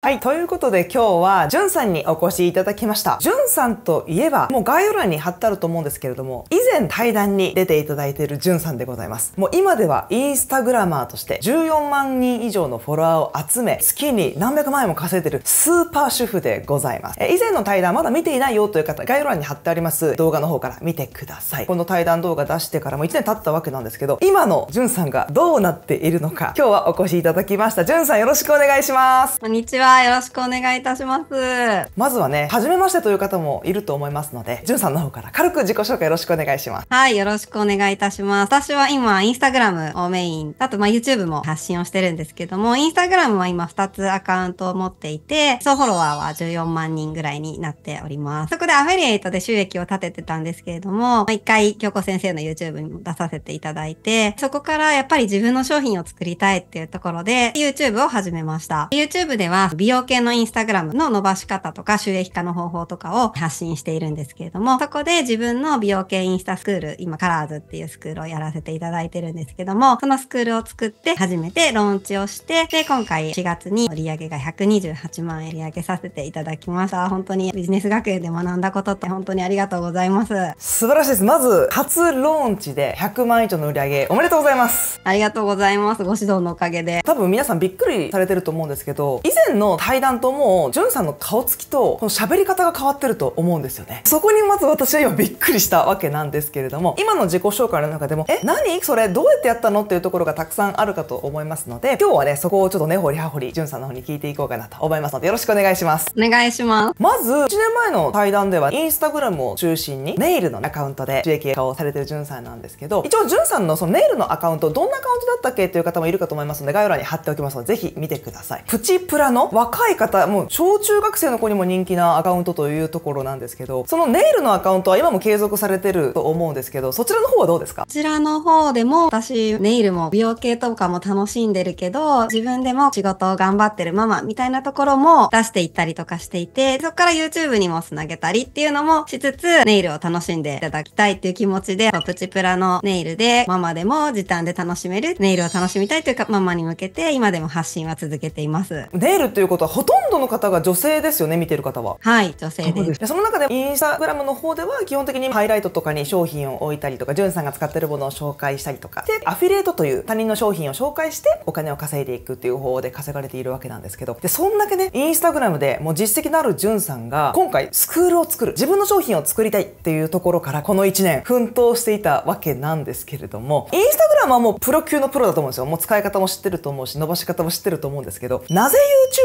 はい。ということで今日は、じゅんさんにお越しいただきました。じゅんさんといえば、もう概要欄に貼ってあると思うんですけれども、以前対談に出ていただいているじゅんさんでございます。もう今ではインスタグラマーとして14万人以上のフォロワーを集め、月に何百万円も稼いでるスーパー主婦でございます。え、以前の対談まだ見ていないよという方、概要欄に貼ってあります動画の方から見てください。この対談動画出してからもう1年経ったわけなんですけど、今のじゅんさんがどうなっているのか、今日はお越しいただきました。じゅんさんよろしくお願いします。こんにちは。はよろしくお願いいたします。まずはね、初めましてという方もいると思いますので、じゅんさんの方から軽く自己紹介よろしくお願いします。はい、よろしくお願いいたします。私は今、インスタグラムをメイン、あとまあ YouTube も発信をしてるんですけども、インスタグラムは今2つアカウントを持っていて、総フォロワーは14万人ぐらいになっております。そこでアフィリエイトで収益を立ててたんですけれども、一回、京子先生の YouTube にも出させていただいて、そこからやっぱり自分の商品を作りたいっていうところで、YouTube を始めました。YouTube では美容系のインスタグラムの伸ばし方とか収益化の方法とかを発信しているんですけれども、そこで自分の美容系インスタスクール、今カラーズっていうスクールをやらせていただいてるんですけども、そのスクールを作って初めてローンチをして、で、今回4月に売上が128万円売上げさせていただきました。本当にビジネス学園で学んだことって本当にありがとうございます。素晴らしいです。まず、初ローンチで100万以上の売り上げおめでとうございます。ありがとうございます。ご指導のおかげで。多分皆さんびっくりされてると思うんですけど、以前の対談ともジュンさんの顔つきと、この喋り方が変わってると思うんですよね。そこにまず私は今びっくりしたわけなんですけれども、今の自己紹介の中でも、え、何それどうやってやったのっていうところがたくさんあるかと思いますので、今日はね、そこをちょっとね、ほりはほり、ジュンさんの方に聞いていこうかなと思いますので、よろしくお願いします。お願いします。まず、1年前の対談では、インスタグラムを中心に、ネイルのアカウントで JK 化をされてるジュンさんなんですけど、一応ジュンさんのそのネイルのアカウント、どんな感じだったっけという方もいるかと思いますので、概要欄に貼っておきますので、ぜひ見てください。プチプラの若い方、もう小中学生の子にも人気なアカウントというところなんですけど、そのネイルのアカウントは今も継続されてると思うんですけど、そちらの方はどうですかこちらの方でも、私、ネイルも美容系とかも楽しんでるけど、自分でも仕事を頑張ってるママみたいなところも出していったりとかしていて、そこから YouTube にもつなげたりっていうのもしつつ、ネイルを楽しんでいただきたいっていう気持ちで、プチプラのネイルで、ママでも時短で楽しめる、ネイルを楽しみたいというか、ママに向けて今でも発信は続けています。ネイルっていういうことはほとんどの方が女性ですよね見てる方ははい女性ですその中でインスタグラムの方では基本的にハイライトとかに商品を置いたりとかじゅんさんが使ってるものを紹介したりとかでアフィリエイトという他人の商品を紹介してお金を稼いでいくっていう方法で稼がれているわけなんですけどでそんだけねインスタグラムでもう実績のあるじゅんさんが今回スクールを作る自分の商品を作りたいっていうところからこの1年奮闘していたわけなんですけれどもインスタグラムはもうプロ級のプロだと思うんですよもう使い方も知ってると思うし伸ばし方も知ってると思うんですけどなぜ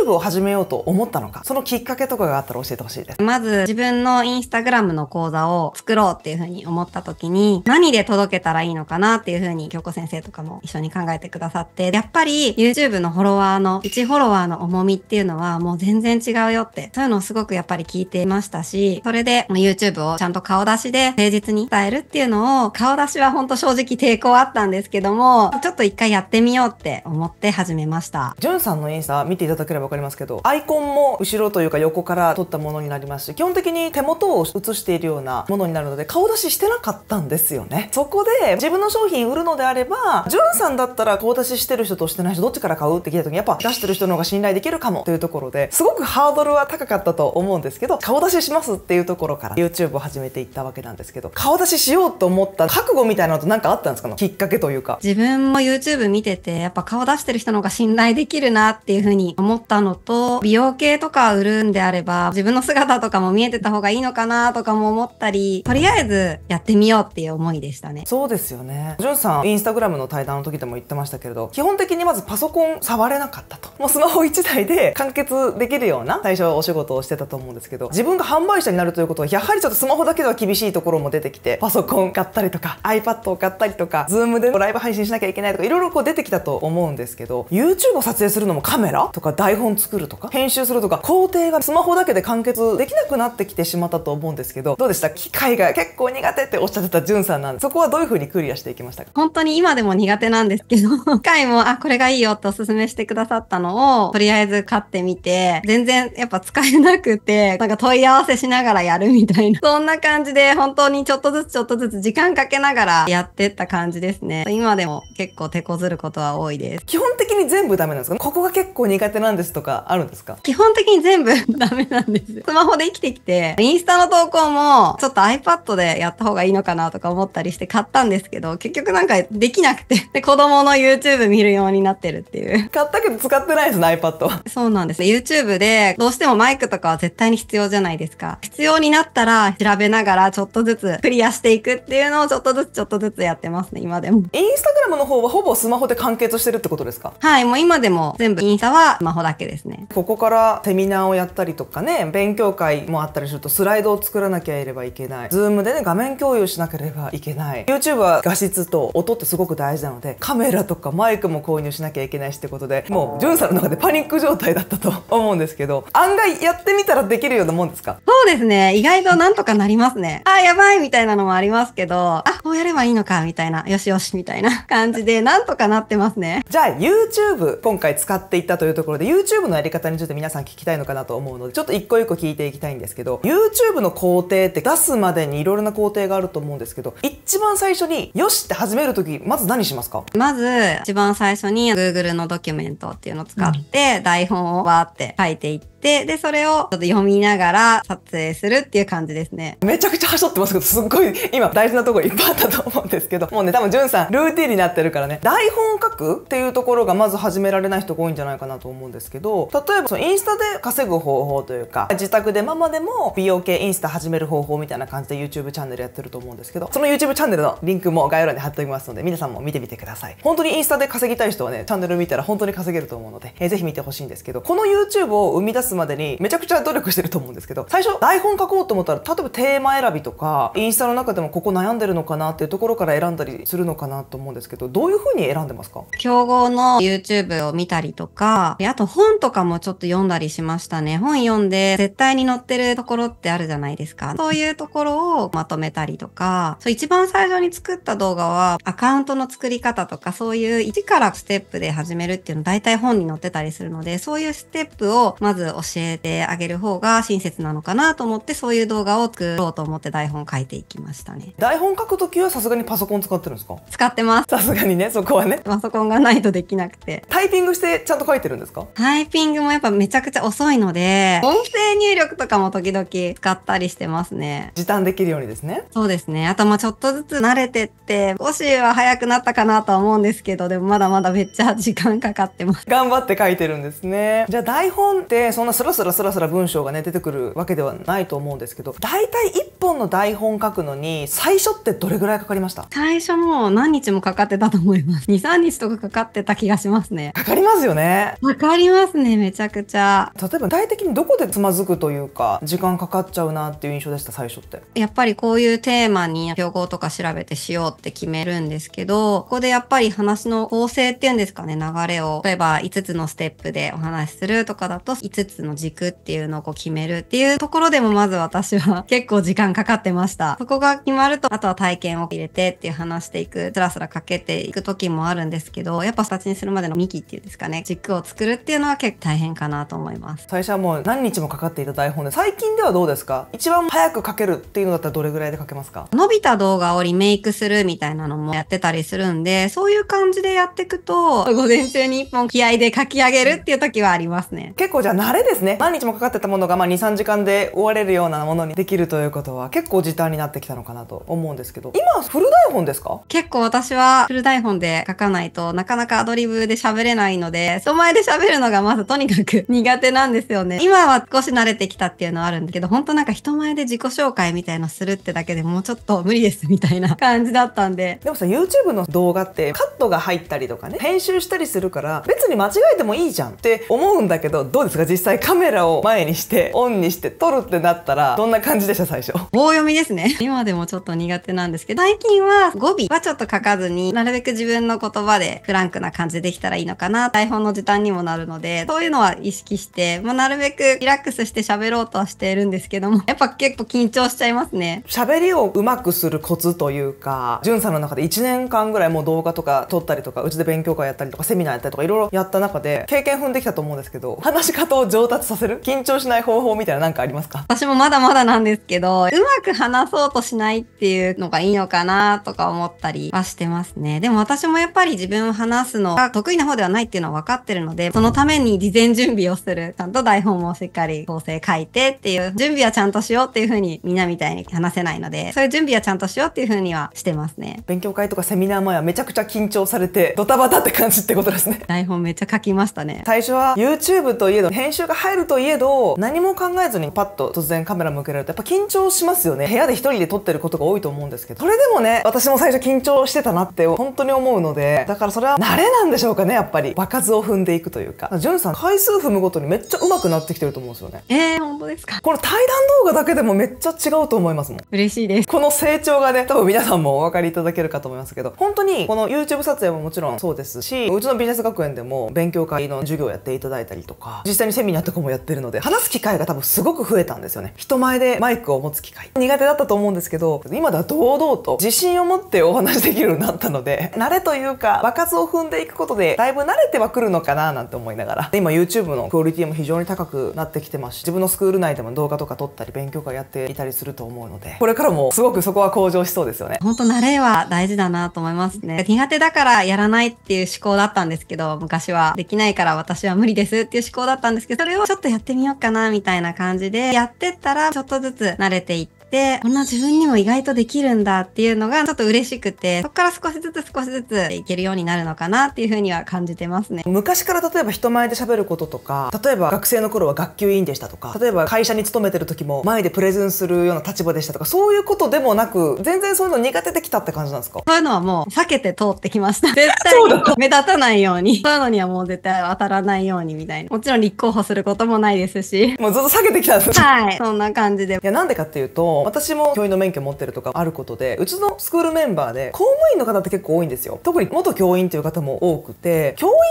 YouTube を始めようと思ったのか、そのきっかけとかがあったら教えてほしいです。まず自分のインスタグラムの講座を作ろうっていうふうに思った時に、何で届けたらいいのかなっていうふうに京子先生とかも一緒に考えてくださって、やっぱり YouTube のフォロワーの、1フォロワーの重みっていうのはもう全然違うよって、そういうのをすごくやっぱり聞いていましたし、それで YouTube をちゃんと顔出しで誠実に伝えるっていうのを、顔出しはほんと正直抵抗あったんですけども、ちょっと一回やってみようって思って始めました。じゅんさんのインスタ見ていただければわかりますけどアイコンも後ろというか横から撮ったものになりますし基本的に手元を映しているようなものになるので顔出ししてなかったんですよねそこで自分の商品売るのであればジュンさんだったら顔出ししてる人としてない人どっちから買うって聞いた時にやっぱ出してる人の方が信頼できるかもというところですごくハードルは高かったと思うんですけど顔出ししますっていうところから YouTube を始めていったわけなんですけど顔出ししようと思った覚悟みたいなのと何かあったんですかきっかけというか自分も YouTube 見ててやっぱ顔出してる人の方が信頼できるなっていうふうに思ったののと、美容系とか売るんであれば、自分の姿とかも見えてた方がいいのかなとかも思ったり、とりあえずやってみようっていう思いでしたね。そうですよね。ジョンさん、インスタグラムの対談の時でも言ってましたけれど、基本的にまずパソコン触れなかったと。もうスマホ1台で完結できるような最初お仕事をしてたと思うんですけど、自分が販売者になるということは、やはりちょっとスマホだけでは厳しいところも出てきて、パソコン買ったりとか、iPad を買ったりとか、Zoom でライブ配信しなきゃいけないとか、いろいろこう出てきたと思うんですけど、YouTube を撮影するのもカメラとか台本作るとか編集するとか工程がスマホだけで完結できなくなってきてしまったと思うんですけどどうでした機械が結構苦手っておっしゃってたじゅんさんなんでそこはどういう風にクリアしていきましたか本当に今でも苦手なんですけど 機械もあこれがいいよとお勧めしてくださったのをとりあえず買ってみて全然やっぱ使えなくてなんか問い合わせしながらやるみたいな そんな感じで本当にちょっとずつちょっとずつ時間かけながら やってった感じですね今でも結構手こずることは多いです基本的に全部ダメなんですかここが結構苦手なんですとかあるんですか基本的に全部 ダメなんですスマホで生きてきて、インスタの投稿もちょっと iPad でやった方がいいのかなとか思ったりして買ったんですけど、結局なんかできなくて、で、子供の YouTube 見るようになってるっていう。買ったけど使ってないですね、iPad。そうなんです。YouTube で、どうしてもマイクとかは絶対に必要じゃないですか。必要になったら調べながらちょっとずつクリアしていくっていうのをちょっとずつちょっとずつやってますね、今でも。インスタグラムの方はほぼスマホで完結してるってことですかはい、もう今でも全部インスタはスマホだけです。ですねここからセミナーをやったりとかね勉強会もあったりするとスライドを作らなきゃいればいけない Zoom でね画面共有しなければいけない YouTube は画質と音ってすごく大事なのでカメラとかマイクも購入しなきゃいけないしってことでもうジュンさんの中でパニック状態だったと思うんですけど案外やってみたらできるようなもんですかそうですね意外となんとかなりますねあやばいみたいなのもありますけどあこうやればいいのかみたいなよしよしみたいな感じでなんとかなってますねじゃあ YouTube 今回使っていったというところで YouTube YouTube のやり方について皆さん聞きたいのかなと思うので、ちょっと一個一個聞いていきたいんですけど、YouTube の工程って出すまでにいろいろな工程があると思うんですけど、一番最初に、よしって始めるとき、まず何しますかまず、一番最初に Google のドキュメントっていうのを使って、台本をわーって書いていって、て、で、それをちょっと読みながら撮影するっていう感じですね。めちゃくちゃはしょってますけど、すっごい今大事なところいっぱいあったと思うんですけど、もうね、多分じゅんさん、ルーティンになってるからね、台本を書くっていうところがまず始められない人が多いんじゃないかなと思うんですけど、例えばそのインスタで稼ぐ方法というか、自宅でママでも美容系インスタ始める方法みたいな感じで YouTube チャンネルやってると思うんですけど、その YouTube チャンネルのリンクも概要欄に貼っておきますので、皆さんも見てみてください。本当にインスタで稼ぎたい人はね、チャンネル見たら本当に稼げると思うので、えー、ぜひ見てほしいんですけど、この YouTube を生み出すすまでにめちゃくちゃ努力してると思うんですけど、最初台本書こうと思ったら、例えばテーマ選びとか、インスタの中でもここ悩んでるのかなっていうところから選んだりするのかなと思うんですけど、どういう風に選んでますか競合の YouTube を見たりとか、あと本とかもちょっと読んだりしましたね。本読んで絶対に載ってるところってあるじゃないですか。そういうところをまとめたりとか、そう一番最初に作った動画はアカウントの作り方とかそういう一からステップで始めるっていうの大体本に載ってたりするので、そういうステップをまず教えてあげる方が親切なのかなと思って、そういう動画を作ろうと思って台本書いていきましたね。台本書くときはさすがにパソコン使ってるんですか使ってます。さすがにね、そこはね。パソコンがないとできなくて。タイピングしてちゃんと書いてるんですかタイピングもやっぱめちゃくちゃ遅いので、音声入力とかも時々使ったりしてますね。時短できるようにですね。そうですね。あとまあちょっとずつ慣れてって、少しは早くなったかなとは思うんですけど、でもまだまだめっちゃ時間かかってます。頑張って書いてるんですね。じゃあ台本ってそんななスラスラスラスラ文章がね出てくるわけではないと思うんですけど大体1本の台本書くのに最初ってどれぐらいかかりました最初もう何日もかかってたと思います23 日とかかかってた気がしますねかかりますよねかかりますねめちゃくちゃ例えば大体的にどこでつまずくというか時間かかっちゃうなっていう印象でした最初ってやっぱりこういうテーマに標語とか調べてしようって決めるんですけどここでやっぱり話の構成っていうんですかね流れを例えば5つのステップでお話しするとかだと5つの軸っていうのをこう決めるっていうところでもまず私は結構時間かかってました。そこが決まると、あとは体験を入れてっていう話していく、スラスラかけていく時もあるんですけど、やっぱ形にするまでの幹っていうんですかね、軸を作るっていうのは結構大変かなと思います。最初はもう何日もかかっていた台本で、最近ではどうですか一番早くかけるっていうのだったらどれぐらいでかけますか伸びた動画をリメイクするみたいなのもやってたりするんで、そういう感じでやっていくと、午前中に1本気合で書き上げるっていう時はありますね。結構じゃあ慣れですね何日もかかってたものがまあ23時間で終われるようなものにできるということは結構時短になってきたのかなと思うんですけど今フル台本ですか結構私はフル台本で書かないとなかなかアドリブで喋れないので人前で喋るのがまずとにかく 苦手なんですよね今は少し慣れてきたっていうのはあるんだけど本当なんか人前で自己紹介みたいのするってだけでもうちょっと無理ですみたいな感じだったんででもさ YouTube の動画ってカットが入ったりとかね編集したりするから別に間違えてもいいじゃんって思うんだけどどうですか実際際カメラを前にしてオンにして撮るってなったらどんな感じでした最初棒読みですね 今でもちょっと苦手なんですけど最近は語尾はちょっと書かずになるべく自分の言葉でフランクな感じでできたらいいのかな台本の時短にもなるのでそういうのは意識して、まあ、なるべくリラックスして喋ろうとはしているんですけども やっぱ結構緊張しちゃいますね喋りをうまくするコツというかじゅんさんの中で1年間ぐらいもう動画とか撮ったりとかうちで勉強会やったりとかセミナーやったりとかいろいろやった中で経験踏んできたと思うんですけど話し方を上上達させる緊張しない方法みたいな何かありますか私もまだまだなんですけど、うまく話そうとしないっていうのがいいのかなとか思ったりはしてますね。でも私もやっぱり自分を話すのが得意な方ではないっていうのは分かってるので、そのために事前準備をする。ちゃんと台本もしっかり構成書いてっていう、準備はちゃんとしようっていうふうにみんなみたいに話せないので、そういう準備はちゃんとしようっていうふうにはしてますね。勉強会とかセミナー前はめちゃくちゃ緊張されて、ドタバタって感じってことですね。台本めっちゃ書きましたね。最初は YouTube といえど編集がが入るといえど、何も考えずにパッと突然カメラ向けられると、やっぱ緊張しますよね。部屋で一人で撮ってることが多いと思うんですけど、それでもね、私も最初緊張してたなって本当に思うので、だからそれは慣れなんでしょうかね、やっぱり。場数を踏んでいくというか。じゅんさん、回数踏むごとにめっちゃ上手くなってきてると思うんですよね。えー、本当ですかこの対談動画だけでもめっちゃ違うと思いますもん。嬉しいです。この成長がね、多分皆さんもお分かりいただけるかと思いますけど、本当にこの YouTube 撮影ももちろんそうですし、うちのビジネス学園でも勉強会の授業をやっていただいたりとか、実際にセミナーとかもやってるので、話す機会が多分すごく増えたんですよね。人前でマイクを持つ機会。苦手だったと思うんですけど、今では堂々と自信を持ってお話できるようになったので、慣れというか、場数を踏んでいくことで、だいぶ慣れてはくるのかななんて思いながら。今 YouTube のクオリティも非常に高くなってきてますし、自分のスクール内でも動画とか撮ったり、勉強会やっていたりすると思うので、これからもすごくそこは向上しそうですよね。本当慣れは大事だなと思いますね。苦手だからやらないっていう思考だったんですけど、昔はできないから私は無理ですっていう思考だったんですけど、それれをちょっとやってみようかなみたいな感じでやってったらちょっとずつ慣れていってて、こんな自分にも意外とできるんだっていうのがちょっと嬉しくて、そこから少しずつ少しずついけるようになるのかなっていうふうには感じてますね。昔から例えば人前で喋ることとか、例えば学生の頃は学級委員でしたとか、例えば会社に勤めてる時も前でプレゼンするような立場でしたとか、そういうことでもなく、全然そういうの苦手できたって感じなんですかそういうのはもう避けて通ってきました。絶対目立たないように。そういうのにはもう絶対当たらないようにみたいな。もちろん立候補することもないですし。もうずっと避けてきたんですはい。そんな感じで。いや、なんでかっていうと、私も教員の免許持ってるとかあることでうちのスクールメンバーで公務員の方って結構多いんですよ特に元教員っていう方も多くて教員はね、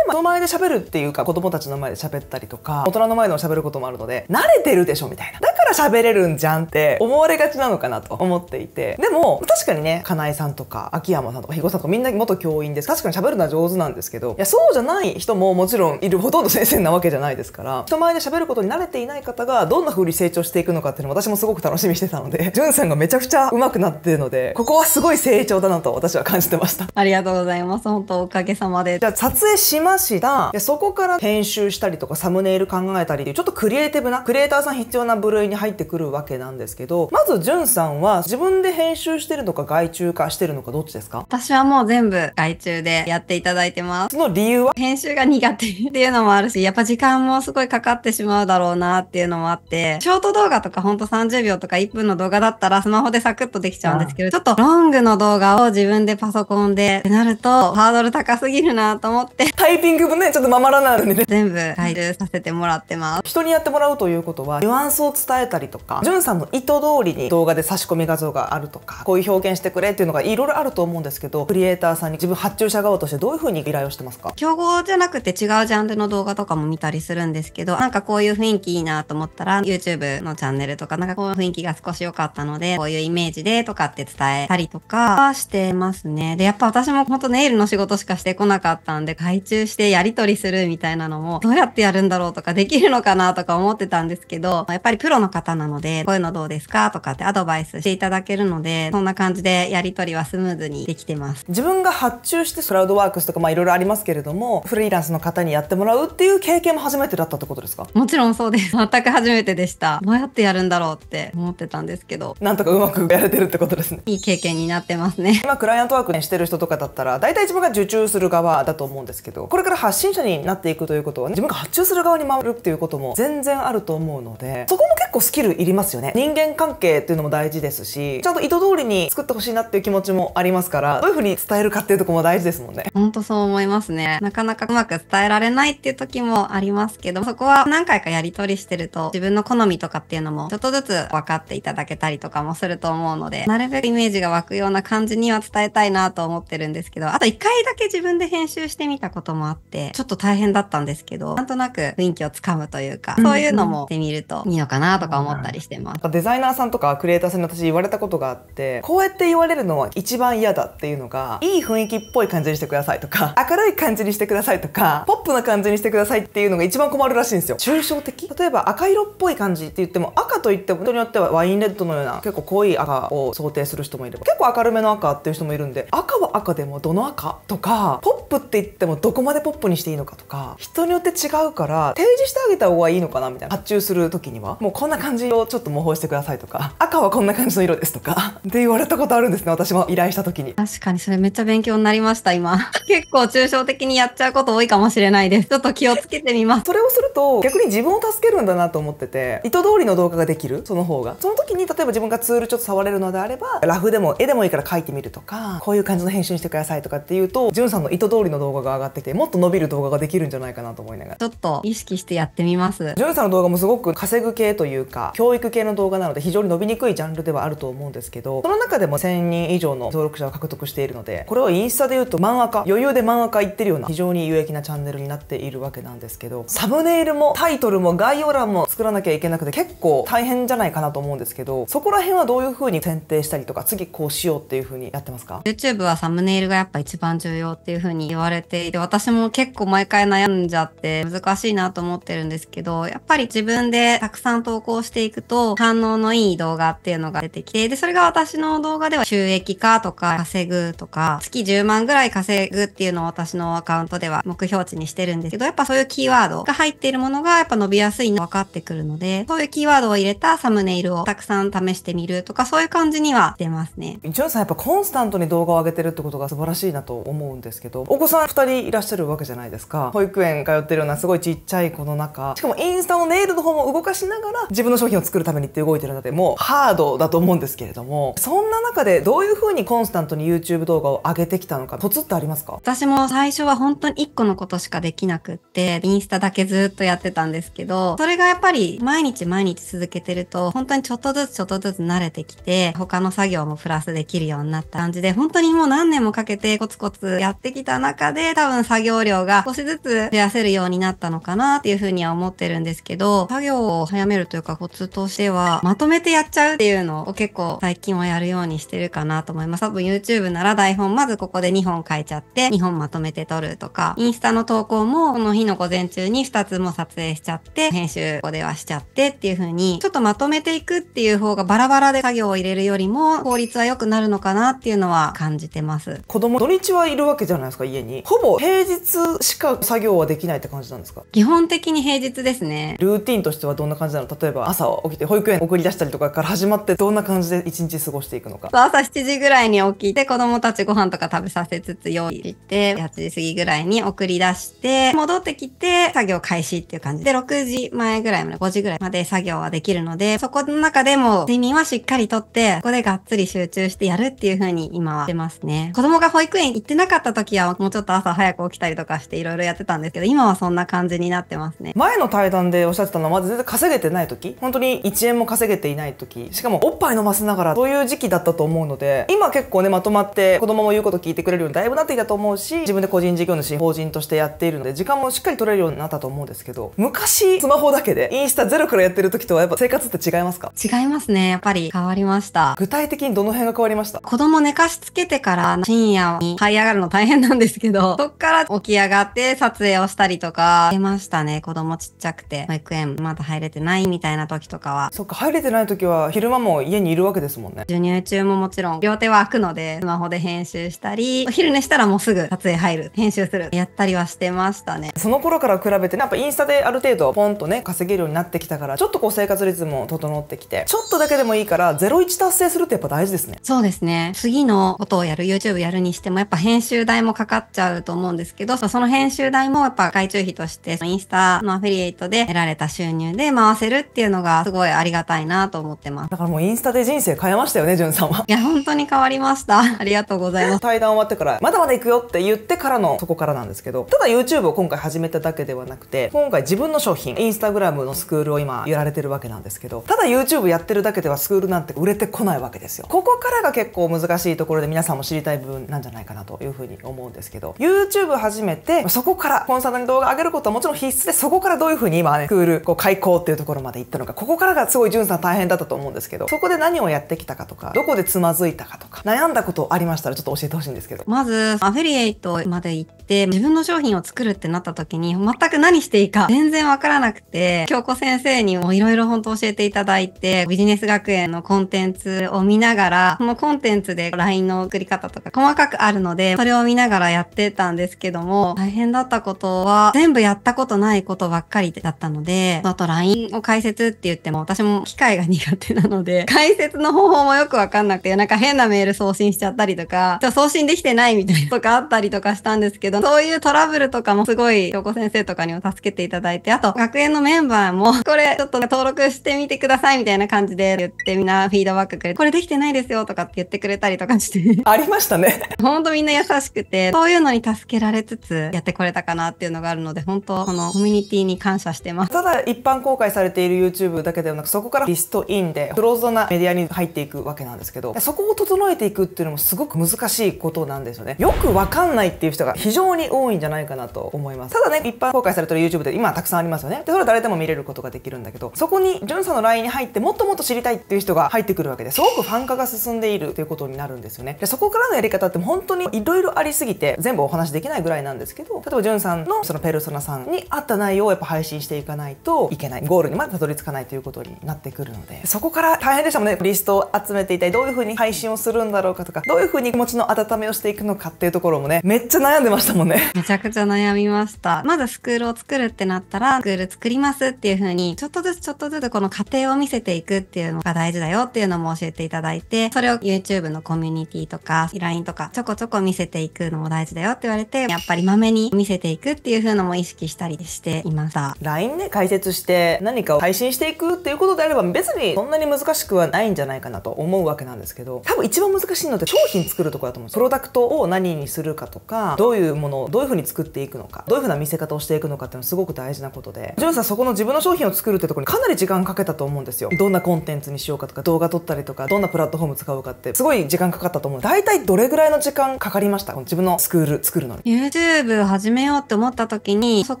まあ、前で喋るっていうか子供たちの前で喋ったりとか大人の前でも喋ることもあるので慣れてるでしょみたいなだから喋れるんじゃんって思われがちなのかなと思っていてでも確かにね金井さんとか秋山さんとか肥後さんとかみんな元教員です確かに喋るのは上手なんですけどいやそうじゃない人ももちろんいるほとんど先生なわけじゃないですから人前で喋ることに慣れていない方がどんな風に成長していくのかっていうのも私もすごく楽しみにしてしてたので、ジュンさんがめちゃくちゃ上手くなってるので、ここはすごい成長だなと私は感じてました。ありがとうございます。本当おかげさまで。じゃあ撮影しました。でそこから編集したりとかサムネイル考えたりいう、ちょっとクリエイティブな、クリエイターさん必要な部類に入ってくるわけなんですけど、まずジュンさんは自分で編集してるのか外注化してるのかどっちですか私はもう全部外注でやっていただいてます。その理由は編集が苦手っていうのもあるし、やっぱ時間もすごいかかってしまうだろうなっていうのもあって、ショート動画とかほんと30秒とか1 1分の動画だったらスマホでサクッとできちゃうんですけど、ちょっとロングの動画を自分でパソコンでってなると、ハードル高すぎるなと思って。タイピングもね、ちょっとままらないのでね。全部回収させてもらってます。人にやってもらうということは、ニュアンスを伝えたりとか、ジュンさんの意図通りに動画で差し込み画像があるとか、こういう表現してくれっていうのがいろいろあると思うんですけど、クリエイターさんに自分発注者側としてどういうふうに依頼をしてますか競合じゃなくて違うジャンルの動画とかも見たりするんですけど、なんかこういう雰囲気いいなと思ったら、YouTube のチャンネルとか、なんかこういう雰囲気が少し良かったので、こういうイメージでとかって伝えたりとかはしてますね。で、やっぱ私も本当ネイルの仕事しかしてこなかったんで、外注してやり取りするみたいなのも、どうやってやるんだろうとか、できるのかなとか思ってたんですけど、やっぱりプロの方なので、こういうのどうですかとかってアドバイスしていただけるので、そんな感じでやり取りはスムーズにできてます。自分が発注してクラウドワークスとかまあいろいろありますけれども、フリーランスの方にやってもらうっていう経験も初めてだったってことですかもちろんそうです。全く初めてでした。どうやってやるんだろうって思ってたんですけどなんとかうまくやれてるってことですねいい経験になってますね今クライアントワーク、してる人とかだったら大体自分が受注する側だと思うんですけどこれから発信者になっていくということは、ね、自分が発注する側に回るっていうことも全然あると思うのでそこも結結構スキルいりますよね。人間関係っていうのも大事ですし、ちゃんと意図通りに作ってほしいなっていう気持ちもありますから、どういうふうに伝えるかっていうとこも大事ですもんね。ほんとそう思いますね。なかなかうまく伝えられないっていう時もありますけど、そこは何回かやり取りしてると、自分の好みとかっていうのもちょっとずつ分かっていただけたりとかもすると思うので、なるべくイメージが湧くような感じには伝えたいなと思ってるんですけど、あと一回だけ自分で編集してみたこともあって、ちょっと大変だったんですけど、なんとなく雰囲気をつかむというか、そういうのもしてみるといいのかなととか思ったりしてます。デザイナーさんとかクリエイターさんに私言われたことがあってこうやって言われるのは一番嫌だっていうのがいい雰囲気っぽい感じにしてくださいとか明るい感じにしてくださいとかポップな感じにしてくださいっていうのが一番困るらしいんですよ。抽象的例えば赤色っぽい感じって言っても赤といっても人によってはワインレッドのような結構濃い赤を想定する人もいれば結構明るめの赤っていう人もいるんで赤は赤でもどの赤とかポップって言ってもどこまでポップにしていいのかとか人によって違うから提示してあげた方がいいのかなみたいな発注する時にはもうこんな感じをちょっと模倣してくださいとか赤はこんな感じの色ですとかって言われたことあるんですね私も依頼した時に確かにそれめっちゃ勉強になりました今 結構抽象的にやっちゃうこと多いかもしれないですちょっと気をつけてみますそれをすると逆に自分を助けるんだなと思ってて意図通りの動画ができるその方がその時に例えば自分がツールちょっと触れるのであればラフでも絵でもいいから描いてみるとかこういう感じの編集にしてくださいとかっていうとじゅんさんの意図通りの動画が上がってきてもっと伸びる動画ができるんじゃないかなと思いながらちょっと意識してやってみますんさんの動画もすごく稼ぐ系というというか教育系の動画なので非常に伸びにくいジャンルではあると思うんですけどその中でも1000人以上の登録者を獲得しているのでこれはインスタで言うと漫画家余裕で漫画家行ってるような非常に有益なチャンネルになっているわけなんですけどサムネイルもタイトルも概要欄も作らなきゃいけなくて結構大変じゃないかなと思うんですけどそこら辺はどういう風に選定したりとか次こうしようっていう風にやってますか YouTube はサムネイルがやっぱ一番重要っていう風に言われていて私も結構毎回悩んじゃって難しいなと思ってるんですけどやっぱり自分でたくさん投稿稿していくと、反応のいい動画っていうのが出てきて、で、それが私の動画では収益化とか稼ぐとか、月10万ぐらい稼ぐっていうのを私のアカウントでは目標値にしてるんですけど、やっぱそういうキーワードが入っているものがやっぱ伸びやすいの分かってくるので、そういうキーワードを入れたサムネイルをたくさん試してみるとか、そういう感じには出ますね。一応さんやっぱコンスタントに動画を上げてるってことが素晴らしいなと思うんですけど、お子さん2人いらっしゃるわけじゃないですか。保育園通ってるようなすごいちっちゃい子の中、しかもインスタのネイルの方も動かしながら、自分の商品を作るためにって動いてるのでもうハードだと思うんですけれどもそんな中でどういうふうにコンスタントに YouTube 動画を上げてきたのかコツってありますか私も最初は本当に1個のことしかできなくってインスタだけずっとやってたんですけどそれがやっぱり毎日毎日続けてると本当にちょっとずつちょっとずつ慣れてきて他の作業もプラスできるようになった感じで本当にもう何年もかけてコツコツやってきた中で多分作業量が少しずつ増やせるようになったのかなっていうふうには思ってるんですけど作業を早めるというかかコツとしては、まとめてやっちゃうっていうのを結構最近はやるようにしてるかなと思います。多分 YouTube なら台本まずここで2本書いちゃって、2本まとめて撮るとか、インスタの投稿もこの日の午前中に2つも撮影しちゃって、編集ここではしちゃってっていう風に、ちょっとまとめていくっていう方がバラバラで作業を入れるよりも効率は良くなるのかなっていうのは感じてます。子供土日はいるわけじゃないですか、家に。ほぼ平日しか作業はできないって感じなんですか基本的に平日ですね。ルーティンとしてはどんな感じなの例えばば朝起きて保育園送り出したりとかから始まってどんな感じで一日過ごしていくのか朝7時ぐらいに起きて子供たちご飯とか食べさせつつ用意して8時過ぎぐらいに送り出して戻ってきて作業開始っていう感じで6時前ぐらいまで5時ぐらいまで作業はできるのでそこの中でも睡眠はしっかりとってここでがっつり集中してやるっていう風に今はしてますね子供が保育園行ってなかった時はもうちょっと朝早く起きたりとかしていろいろやってたんですけど今はそんな感じになってますね前の対談でおっしゃってたのはまず全然稼げてない時本当に1円も稼げていない時しかもおっぱい飲ませながらそういう時期だったと思うので今結構ねまとまって子供も言うこと聞いてくれるようにだいぶなっていたと思うし自分で個人事業主法人としてやっているので時間もしっかり取れるようになったと思うんですけど昔スマホだけでインスタゼロからやってる時とはやっぱ生活って違いますか違いますねやっぱり変わりました具体的にどの辺が変わりました子供寝かしつけてから深夜に這い上がるの大変なんですけど そっから起き上がって撮影をしたりとか出ましたね子供ちっちゃくて保育園まだ入れてないみたいなな時とかは。そっか、入れてない時は昼間も家にいるわけですもんね。授乳中ももちろん両手は開くので、スマホで編集したり、お昼寝したらもうすぐ撮影入る、編集する、やったりはしてましたね。その頃から比べて、やっぱインスタである程度ポンとね、稼げるようになってきたから、ちょっとこう生活リズムも整ってきて、ちょっとだけでもいいから、01達成するってやっぱ大事ですね。そうですね。次のことをやる、YouTube やるにしても、やっぱ編集代もかかっちゃうと思うんですけど、その編集代もやっぱ外注費として、インスタのアフィリエイトで得られた収入で回せるってっていうのがすごいありがたいなと思ってます。だからもうインスタで人生変えましたよね、じゅんさんは。いや、本当に変わりました。ありがとうございます。対談終わってから、まだまだ行くよって言ってからのそこからなんですけど、ただ YouTube を今回始めただけではなくて、今回自分の商品、インスタグラムのスクールを今やられてるわけなんですけど、ただ YouTube やってるだけではスクールなんて売れてこないわけですよ。ここからが結構難しいところで皆さんも知りたい部分なんじゃないかなというふうに思うんですけど、YouTube 始めて、そこからコンサートに動画上げることはもちろん必須で、そこからどういうふうに今ね、スクールこう開講っていうところまで行ったのかここからがすごいんさん大変だったと思うんですけどそこで何をやってきたかとかどこでつまずいたかとか悩んだことありましたらちょっと教えてほしいんですけどまずアフィリエイトまで行って自分の商品を作るってなった時に全く何していいか全然わからなくて京子先生にもいろいろ本当教えていただいてビジネス学園のコンテンツを見ながらそのコンテンツで LINE の送り方とか細かくあるのでそれを見ながらやってたんですけども大変だったことは全部やったことないことばっかりだったのであと LINE を解説説って言っても私も機械が苦手なので 解説の方法もよくわかんなくてなんか変なメール送信しちゃったりとかちょ送信できてないみたいな とかあったりとかしたんですけどそういうトラブルとかもすごい京子先生とかにも助けていただいてあと学園のメンバーも これちょっと登録してみてくださいみたいな感じで言ってみんなフィードバックくれてこれできてないですよとかって言ってくれたりとかしてありましたねほんとみんな優しくてそういうのに助けられつつやってこれたかなっていうのがあるので本当このコミュニティに感謝してますただ一般公開されている YouTube だけではなくそこからリストインでクローズドなメディアに入っていくわけなんですけどそこを整えていくっていうのもすごく難しいことなんですよねよくわかんないっていう人が非常に多いんじゃないかなと思いますただね一般公開されてる YouTube で今たくさんありますよねでそれは誰でも見れることができるんだけどそこにジュンさんの LINE に入ってもっともっと知りたいっていう人が入ってくるわけですごくファン化が進んでいるということになるんですよねでそこからのやり方って本当にいろいろありすぎて全部お話できないぐらいなんですけど例えばジュンさんのそのペルソナさんに合った内容をやっぱ配信していかないといけないゴールにまでたどりつかないということになってくるのでそこから大変でしたもんねリストを集めていたりどういうふうに配信をするんだろうかとかどういうふうに気持ちの温めをしていくのかっていうところもねめっちゃ悩んでましたもんね めちゃくちゃ悩みましたまずスクールを作るってなったらスクール作りますっていうふうにちょっとずつちょっとずつこの過程を見せていくっていうのが大事だよっていうのも教えていただいてそれを YouTube のコミュニティとか LINE とかちょこちょこ見せていくのも大事だよって言われてやっぱりまめに見せていくっていう風のも意識したりしていました LINE ね解説して何かを配信信していくっていうことであれば別にそんなに難しくはないんじゃないかなと思うわけなんですけど多分一番難しいのって商品作るとこだと思うんですプロダクトを何にするかとかどういうものをどういうふうに作っていくのかどういうふうな見せ方をしていくのかっていうのはすごく大事なことでジュンさんそこの自分の商品を作るってとこにかなり時間かけたと思うんですよどんなコンテンツにしようかとか動画撮ったりとかどんなプラットフォーム使うかってすごい時間かかったと思う大体どれぐらいの時間かかりました自分のスクール作るのに YouTube 始めようって思った時にそっ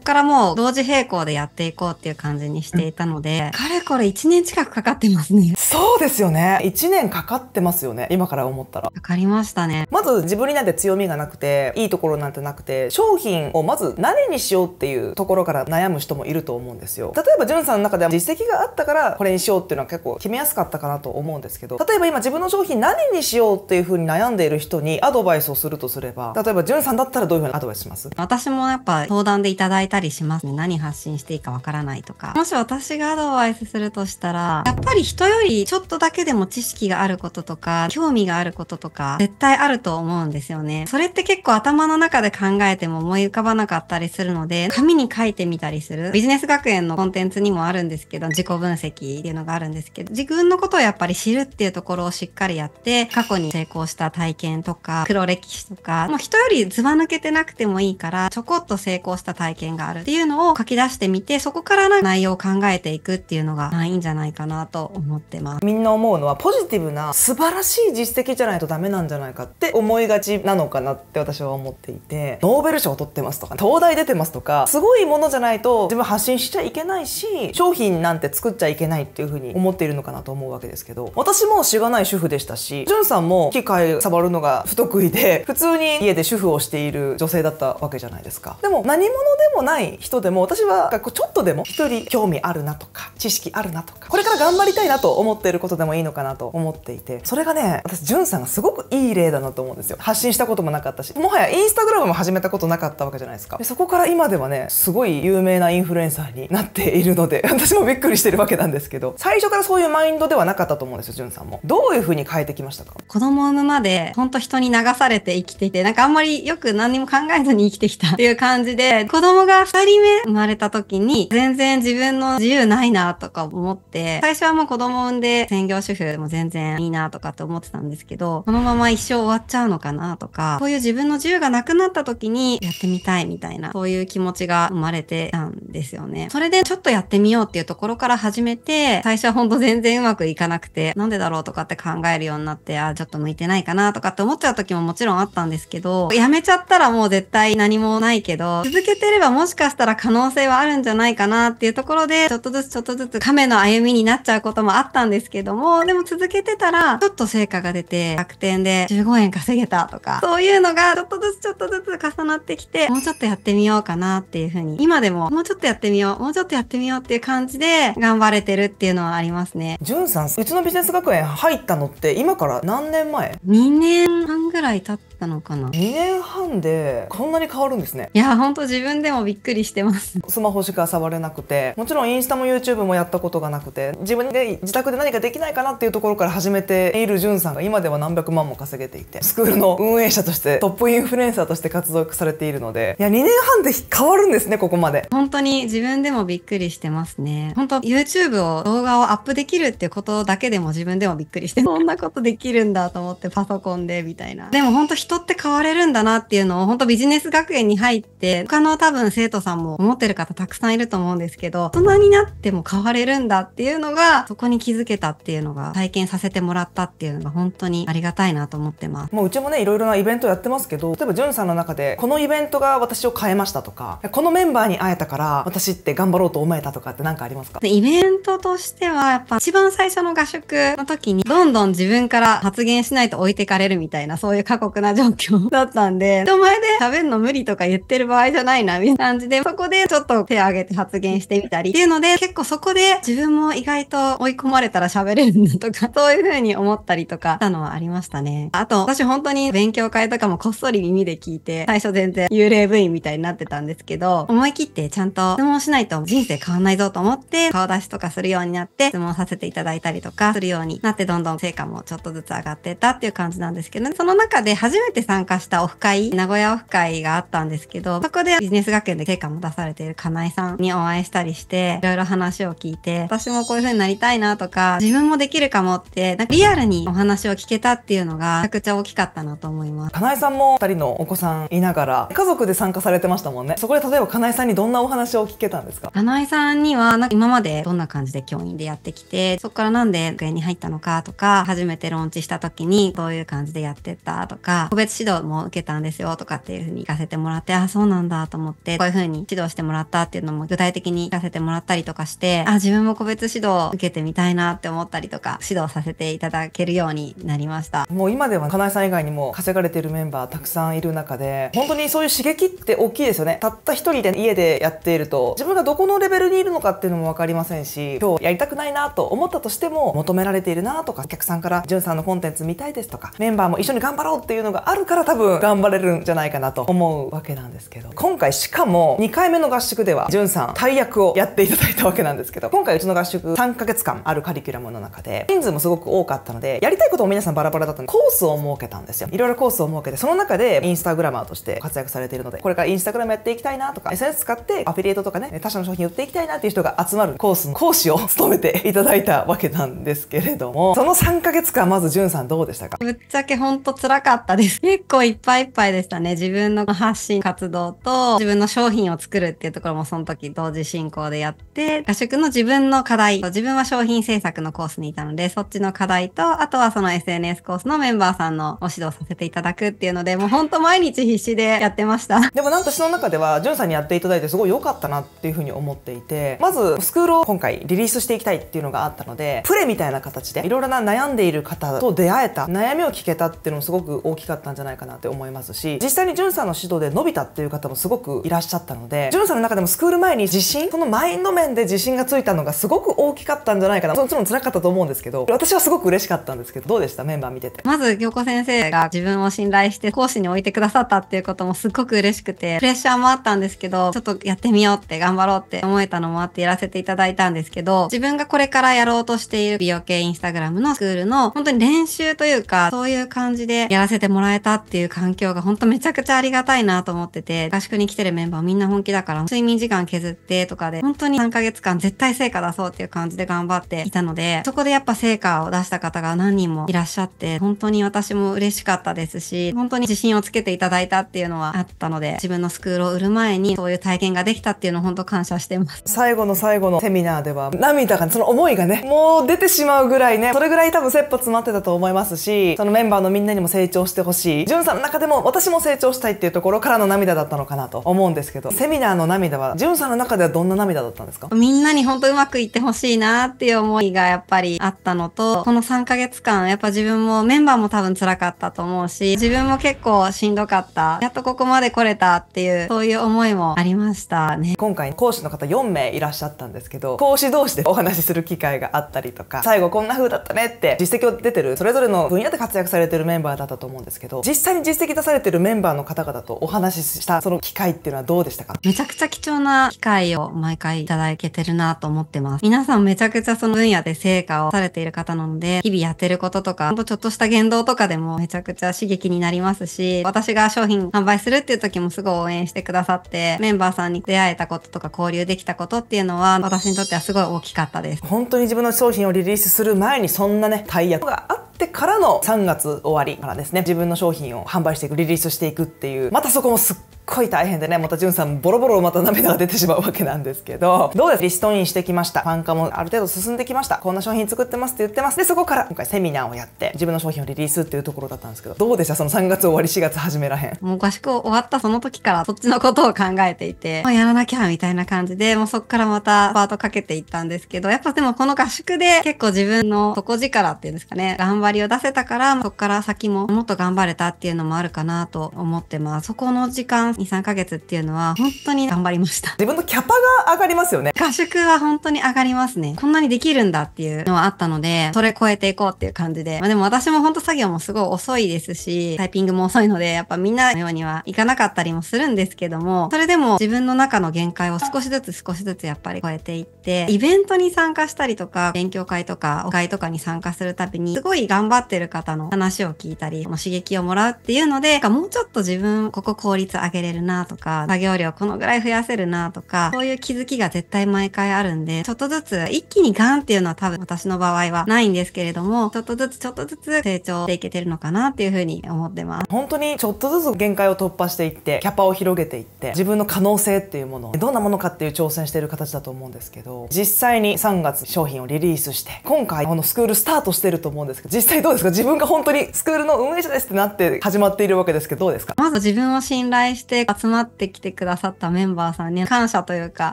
からもう同時並行でやっていこうっていう感じにしていたので、かれこれ1年近くかかってますね。そうですよね1年かかってますよね今から思ったらかかりましたねまず自分になんて強みがなくていいところなんてなくて商品をまず何にしようっていうところから悩む人もいると思うんですよ例えばじゅんさんの中では実績があったからこれにしようっていうのは結構決めやすかったかなと思うんですけど例えば今自分の商品何にしようっていうふうに悩んでいる人にアドバイスをするとすれば例えばじゅんさんだったらどういうふうにアドバイスします私もやっぱ相談でいただいたりしますね何発信していいかわからないとかもし私がアドバイスするとしたらやっぱり人よりちょっとだけでも知識があることとか、興味があることとか、絶対あると思うんですよね。それって結構頭の中で考えても思い浮かばなかったりするので、紙に書いてみたりする。ビジネス学園のコンテンツにもあるんですけど、自己分析っていうのがあるんですけど、自分のことをやっぱり知るっていうところをしっかりやって、過去に成功した体験とか、黒歴史とか、もう人よりずば抜けてなくてもいいから、ちょこっと成功した体験があるっていうのを書き出してみて、そこから内容を考えていくっていうのが、いいんじゃないかなと思ってます。ますみんな思うのはポジティブな素晴らしい実績じゃないとダメなんじゃないかって思いがちなのかなって私は思っていてノーベル賞を取ってますとか東大出てますとかすごいものじゃないと自分発信しちゃいけないし商品なんて作っちゃいけないっていうふうに思っているのかなと思うわけですけど私もしがない主婦でしたしジゅンさんも機械触るのが不得意で 普通に家で主婦をしている女性だったわけじゃないですかでも何者でもない人でも私はちょっとでも一人興味あるなとか知識あるなとかこれから頑張りたいなと思ってっていることでもいいのかなと思っていてそれがね私じゅんさんがすごくいい例だなと思うんですよ発信したこともなかったしもはやインスタグラムも始めたことなかったわけじゃないですかでそこから今ではねすごい有名なインフルエンサーになっているので 私もびっくりしてるわけなんですけど最初からそういうマインドではなかったと思うんですよじゅんさんもどういうふうに変えてきましたか子供を産むまで本当人に流されて生きていてなんかあんまりよく何も考えずに生きてきたっていう感じで子供が2人目生まれた時に全然自分の自由ないなとか思って最初はもう子供産んでで専業主婦も全然いいなとかって思ってたんですけど、このまま一生終わっちゃうのかなとか、こういう自分の自由がなくなった時にやってみたいみたいな、そういう気持ちが生まれてたんですよね。それでちょっとやってみようっていうところから始めて、最初はほんと全然うまくいかなくて、なんでだろうとかって考えるようになって、あ、ちょっと向いてないかなとかって思っちゃう時ももちろんあったんですけど、やめちゃったらもう絶対何もないけど、続けてればもしかしたら可能性はあるんじゃないかなっていうところで、ちょっとずつちょっとずつ亀の歩みになっちゃうこともあったんですですけども、でも続けてたら、ちょっと成果が出て、楽天で15円稼げたとか、そういうのがちょっとずつちょっとずつ重なってきて、もうちょっとやってみようかなっていうふうに、今でももうちょっとやってみよう、もうちょっとやってみようっていう感じで頑張れてるっていうのはありますね。じゅんさん、うちのビジネス学園入ったのって今から何年前 ?2 年半ぐらい経ってきたのかな2年半でこんなに変わるんですねいやほんと自分でもびっくりしてますスマホしか触れなくてもちろんインスタも YouTube もやったことがなくて自分で自宅で何かできないかなっていうところから始めているじゅんさんが今では何百万も稼げていてスクールの運営者としてトップインフルエンサーとして活動されているのでいや2年半で変わるんですねここまで本当に自分でもびっくりしてますね本当 YouTube を動画をアップできるってことだけでも自分でもびっくりしてそんなことできるんだと思ってパソコンでみたいなでも本当一人って変われるんだなっていうのを、本当ビジネス学園に入って、他の多分生徒さんも思ってる方たくさんいると思うんですけど、大人になっても変われるんだっていうのが、そこに気づけたっていうのが、体験させてもらったっていうのが本当にありがたいなと思ってます。もううちもね、いろいろなイベントやってますけど、例えば、じゅんさんの中で、このイベントが私を変えましたとか、このメンバーに会えたから、私って頑張ろうと思えたとかって何かありますかイベントとしては、やっぱ一番最初の合宿の時に、どんどん自分から発言しないと置いてかれるみたいな、そういう過酷な状況 だったんで、人前で喋んるの無理とか言ってる場合じゃないな、みたいな感じで、そこでちょっと手を挙げて発言してみたりっていうので、結構そこで自分も意外と追い込まれたら喋れるんだとか、そういう風に思ったりとかしたのはありましたね。あと、私本当に勉強会とかもこっそり耳で聞いて、最初全然幽霊部員みたいになってたんですけど、思い切ってちゃんと質問しないと人生変わんないぞと思って、顔出しとかするようになって、質問させていただいたりとかするようになって、どんどん成果もちょっとずつ上がってたっていう感じなんですけど、ね、その中で初めえて参加したオフ会、名古屋オフ会があったんですけど、そこでビジネス学園で成果も出されている金井さんにお会いしたりして、いろいろ話を聞いて、私もこういう風になりたいなとか、自分もできるかもって、なんかリアルにお話を聞けたっていうのが、めちゃくちゃ大きかったなと思います。金井さんも2人のお子さんいながら、家族で参加されてましたもんね。そこで例えば金井さんにどんなお話を聞けたんですか金井さんには、なんか今までどんな感じで教員でやってきて、そこからなんで学園に入ったのかとか、初めてローンチした時にどういう感じでやってたとか、個別指導も受けたんですよとかっていうふうに行かせてもらって、あ、そうなんだと思って、こういうふうに指導してもらったっていうのも具体的に行かせてもらったりとかして、あ、自分も個別指導受けてみたいなって思ったりとか、指導させていただけるようになりました。もう今では、かなえさん以外にも稼がれてるメンバーたくさんいる中で、本当にそういう刺激って大きいですよね。たった一人で家でやっていると、自分がどこのレベルにいるのかっていうのもわかりませんし、今日やりたくないなと思ったとしても、求められているなとか、お客さんから、じゅんさんのコンテンツ見たいですとか、メンバーも一緒に頑張ろうっていうのががあるから多分頑張れるんじゃないかなと思うわけなんですけど、今回しかも2回目の合宿では、じゅんさん大役をやっていただいたわけなんですけど、今回うちの合宿3ヶ月間あるカリキュラムの中で、人数もすごく多かったので、やりたいことも皆さんバラバラだったので、コースを設けたんですよ。いろいろコースを設けて、その中でインスタグラマーとして活躍されているので、これからインスタグラムやっていきたいなとか、SNS 使ってアフィリエイトとかね、他社の商品売っていきたいなっていう人が集まるコースの講師を務めていただいたわけなんですけれども、その3ヶ月間まずじゅんさんどうでしたかぶっちゃけほんと辛かったです結構いっぱいいっぱいでしたね。自分の発信活動と自分の商品を作るっていうところもその時同時進行でやって、合宿の自分の課題、と、自分は商品制作のコースにいたので、そっちの課題と、あとはその SNS コースのメンバーさんのお指導させていただくっていうので、もうほんと毎日必死でやってました。でもなんか私の中では、じゅんさんにやっていただいてすごい良かったなっていうふうに思っていて、まずスクールを今回リリースしていきたいっていうのがあったので、プレみたいな形でいろいろな悩んでいる方と出会えた、悩みを聞けたっていうのもすごく大きかったったんじゃないかなって思いますし実際にじゅんさんの指導で伸びたっていう方もすごくいらっしゃったのでじゅんさんの中でもスクール前に自信そのマインド面で自信がついたのがすごく大きかったんじゃないかなもちろん辛かったと思うんですけど私はすごく嬉しかったんですけどどうでしたメンバー見ててまず京子先生が自分を信頼して講師に置いてくださったっていうこともすごく嬉しくてプレッシャーもあったんですけどちょっとやってみようって頑張ろうって思えたのもあってやらせていただいたんですけど自分がこれからやろうとしている美容系インスタグラムのスクールの本当に練習というかそういう感じでやらせてもららえたっていう環境が本当めちゃくちゃありがたいなと思ってて、合宿に来てるメンバーみんな本気だから、睡眠時間削ってとかで、本当に3ヶ月間絶対成果出そうっていう感じで頑張っていたので、そこでやっぱ成果を出した方が何人もいらっしゃって、本当に私も嬉しかったですし、本当に自信をつけていただいたっていうのはあったので、自分のスクールを売る前にそういう体験ができたっていうのを本当感謝してます。最後の最後のセミナーでは、涙が、その思いがね、もう出てしまうぐらいね、それぐらい多分切羽詰まってたと思いますし、そのメンバーのみんなにも成長してほしいしい、ジさんの中でも私も成長したいっていうところからの涙だったのかなと思うんですけど、セミナーの涙は、ジさんの中ではどんな涙だったんですかみんなに本当うまくいってほしいなっていう思いがやっぱりあったのと、この3ヶ月間、やっぱ自分もメンバーも多分辛かったと思うし、自分も結構しんどかった、やっとここまで来れたっていう、そういう思いもありましたね。今回講師の方4名いらっしゃったんですけど、講師同士でお話しする機会があったりとか、最後こんな風だったねって実績を出てる、それぞれの分野で活躍されてるメンバーだったと思うんですけど、けど実際に実績出されてるメンバーの方々とお話ししたその機会っていうのはどうでしたかめちゃくちゃ貴重な機会を毎回いただけてるなと思ってます皆さんめちゃくちゃその分野で成果をされている方なので日々やってることとかほんとちょっとした言動とかでもめちゃくちゃ刺激になりますし私が商品販売するっていう時もすごい応援してくださってメンバーさんに出会えたこととか交流できたことっていうのは私にとってはすごい大きかったです本当に自分の商品をリリースする前にそんなね大役があっってからの3月終わりからですね、自分の商品を販売していく、リリースしていくっていう、またそこもすっごい大変でねまたんさんボロボロまた涙が出てしまうわけなんですけどどうですリストインしてきましたファン化もある程度進んできましたこんな商品作ってますって言ってますでそこから今回セミナーをやって自分の商品をリリースっていうところだったんですけどどうでしたその3月終わり4月始めらへんもう合宿終わったその時からそっちのことを考えていて、もうやらなきゃみたいな感じでもうそこからまたパートかけていったんですけどやっぱでもこの合宿で結構自分の底力っていうんですかね頑張りを出せたからそこから先ももっと頑張れたっていうのもあるかなと思ってますそこの時間23ヶ月っていうのは本当に頑張りました自分のキャパが上がりますよね合宿は本当に上がりますねこんなにできるんだっていうのはあったのでそれ超えていこうっていう感じで、まあ、でも私も本当作業もすごい遅いですしタイピングも遅いのでやっぱみんなのようにはいかなかったりもするんですけどもそれでも自分の中の限界を少しずつ少しずつやっぱり超えていってイベントに参加したりとか勉強会とかお会とかに参加するたびにすごい頑張ってる方の話を聞いたりも刺激をもらうっていうのでもうちょっと自分ここ効率上げれれるなとか、作業量このぐらい増やせるなとか、そういう気づきが絶対毎回あるんで、ちょっとずつ一気にガンっていうのは多分私の場合はないんですけれども、ちょっとずつちょっとずつ成長していけてるのかなっていうふうに思ってます。本当にちょっとずつ限界を突破していって、キャパを広げていって、自分の可能性っていうもの、どんなものかっていう挑戦してる形だと思うんですけど、実際に3月商品をリリースして、今回このスクールスタートしてると思うんですけど、実際どうですか自分が本当にスクールの運営者ですってなって始まっているわけですけど、どうですかまず自分を信頼してして集まってきてくださったメンバーさんに感謝というか、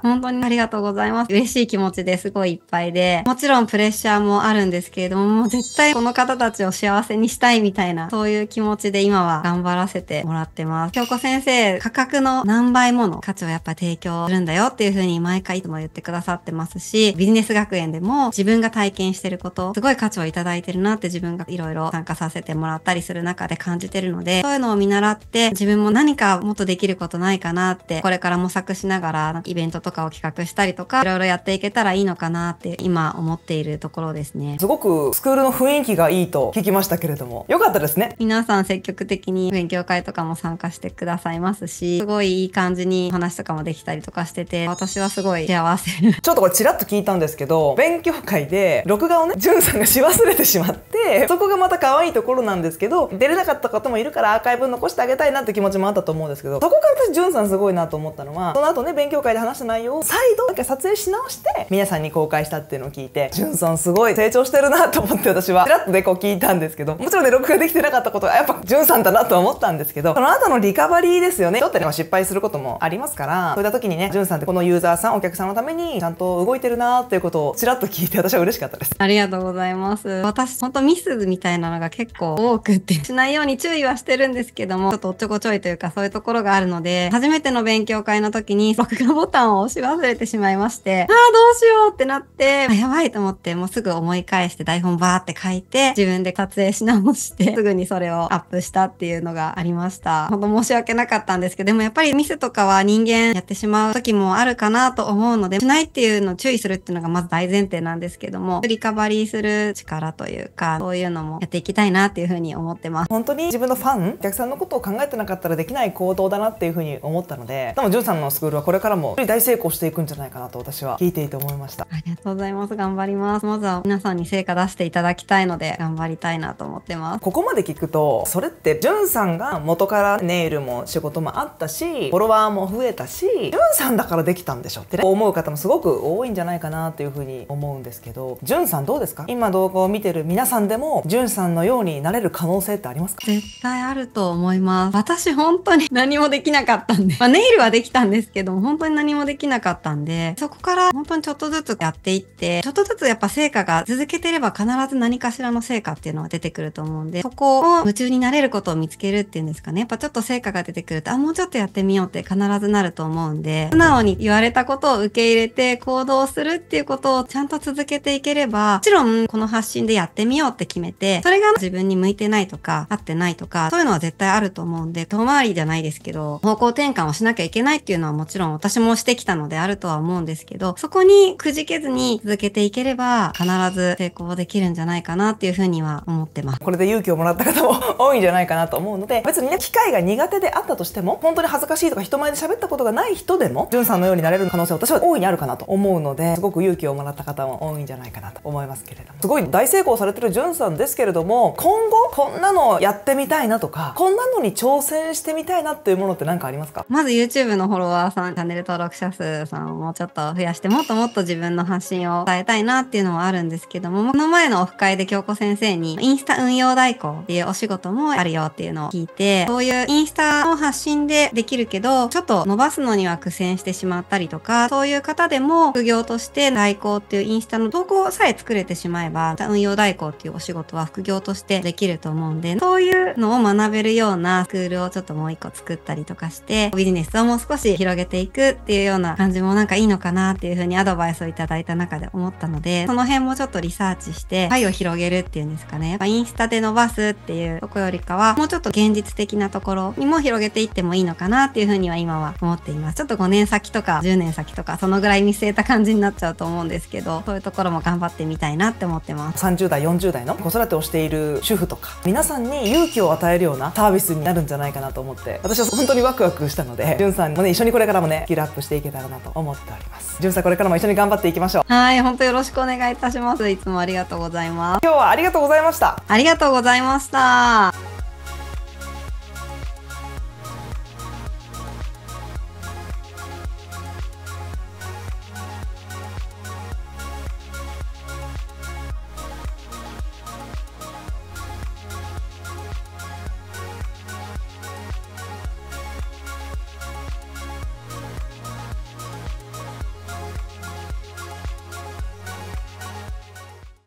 本当にありがとうございます。嬉しい気持ちですごいいっぱいで、もちろんプレッシャーもあるんですけれども、もう絶対この方たちを幸せにしたいみたいな、そういう気持ちで今は頑張らせてもらってます。京子先生、価格の何倍もの価値をやっぱ提供するんだよっていう風に毎回いつも言ってくださってますし、ビジネス学園でも自分が体験してること、すごい価値をいただいてるなって自分がいろいろ参加させてもらったりする中で感じてるので、そういうのを見習って自分も何かもっとでできることないかなって、これから模索しながら、イベントとかを企画したりとか、いろいろやっていけたらいいのかなって今思っているところですね。すごくスクールの雰囲気がいいと聞きましたけれども、よかったですね。皆さん積極的に勉強会とかも参加してくださいますし、すごいいい感じに話とかもできたりとかしてて、私はすごい幸せ。ちょっとこれちらっと聞いたんですけど、勉強会で録画をね、じゅんさんがし忘れてしまって、そこがまた可愛いところなんですけど、出れなかった方もいるからアーカイブ残してあげたいなって気持ちもあったと思うんですけど、そこから私ジュンさんすごいなと思ったのはその後ね勉強会で話した内容を再度なんか撮影し直して皆さんに公開したっていうのを聞いてジュンさんすごい成長してるなと思って私はちらっとでこう聞いたんですけどもちろんね録画できてなかったことがやっぱジュンさんだなとは思ったんですけどその後のリカバリーですよね人ってね失敗することもありますからそういった時にねジュンさんってこのユーザーさんお客さんのためにちゃんと動いてるなっていうことをちらっと聞いて私は嬉しかったですありがとうございます私本当ミスみたいなのが結構多くてしないように注意はしてるんですけどもちょっとおっちょこちょいというかそういうところがあるので、初めての勉強会の時に録画ボタンを押し忘れてしまいまして、ああ、どうしようってなって、やばいと思って、もうすぐ思い返して台本バーって書いて、自分で撮影し直して、すぐにそれをアップしたっていうのがありました。ほんと申し訳なかったんですけど、でもやっぱりミスとかは人間やってしまう時もあるかなと思うので、しないっていうのを注意するっていうのがまず大前提なんですけども、リカバリーする力というか、そういうのもやっていきたいなっていうふうに思ってます。本当に自分のファン、お客さんのことを考えてなかったらできない行動だなっていうふうに思ったので多分ジュンさんのスクールはこれからも大成功していくんじゃないかなと私は聞いていて思いましたありがとうございます頑張りますまずは皆さんに成果出していただきたいので頑張りたいなと思ってますここまで聞くとそれってジュンさんが元からネイルも仕事もあったしフォロワーも増えたしジュンさんだからできたんでしょってね思う方もすごく多いんじゃないかなというふうに思うんですけどジュンさんどうですか今動画を見てる皆さんでもジュンさんのようになれる可能性ってありますか絶対あると思います私本当に何もできなかったんで、まあ、ネイルはできたんですけども、本当に何もできなかったんで、そこから本当にちょっとずつやっていって、ちょっとずつやっぱ成果が続けてれば必ず何かしらの成果っていうのは出てくると思うんで、そこを夢中になれることを見つけるっていうんですかね。やっぱちょっと成果が出てくると、あ、もうちょっとやってみようって必ずなると思うんで、素直に言われたことを受け入れて行動するっていうことをちゃんと続けていければ、もちろんこの発信でやってみようって決めて、それが自分に向いてないとか、合ってないとか、そういうのは絶対あると思うんで、遠回りじゃないですけど、ど、方向転換をしなきゃいけないっていうのはもちろん私もしてきたのであるとは思うんですけど、そこにくじけずに続けていければ、必ず成功できるんじゃないかなっていうふうには思ってます。これで勇気をもらった方も多いんじゃないかなと思うので、別にね、機会が苦手であったとしても、本当に恥ずかしいとか人前で喋ったことがない人でも、じゅんさんのようになれる可能性は私は大いにあるかなと思うので、すごく勇気をもらった方も多いんじゃないかなと思いますけれども。すごい大成功されてるじゅんさんですけれども、今後こんなのやってみたいなとか、こんなのに挑戦してみたいなっていうものって何かありますかまず YouTube のフォロワーさんチャンネル登録者数さんをもうちょっと増やしてもっともっと自分の発信を伝えたいなっていうのはあるんですけどもこの前のオフ会で京子先生にインスタ運用代行っていうお仕事もあるよっていうのを聞いてそういうインスタの発信でできるけどちょっと伸ばすのには苦戦してしまったりとかそういう方でも副業として代行っていうインスタの投稿さえ作れてしまえば運用代行っていうお仕事は副業としてできると思うんでそういうのを学べるようなスクールをちょっともう一個作ったりったりとかして、ビジネスをもう少し広げていくっていうような感じもなんかいいのかなっていうふうにアドバイスをいただいた中で思ったので、その辺もちょっとリサーチして、パイを広げるっていうんですかね。やっぱインスタで伸ばすっていうとこよりかは、もうちょっと現実的なところにも広げていってもいいのかなっていうふうには今は思っています。ちょっと5年先とか10年先とか、そのぐらい見据えた感じになっちゃうと思うんですけど、そういうところも頑張ってみたいなって思ってます。30代、40代の子育てをしている主婦とか、皆さんに勇気を与えるようなサービスになるんじゃないかなと思って、私はそ本当にワクワクしたので、じゅんさんもね、一緒にこれからもね、スキルアップしていけたらなと思っております。じゅんさん、これからも一緒に頑張っていきましょう。はい、本当よろしくお願いいたします。いつもありがとうございます。今日はありがとうございました。ありがとうございました。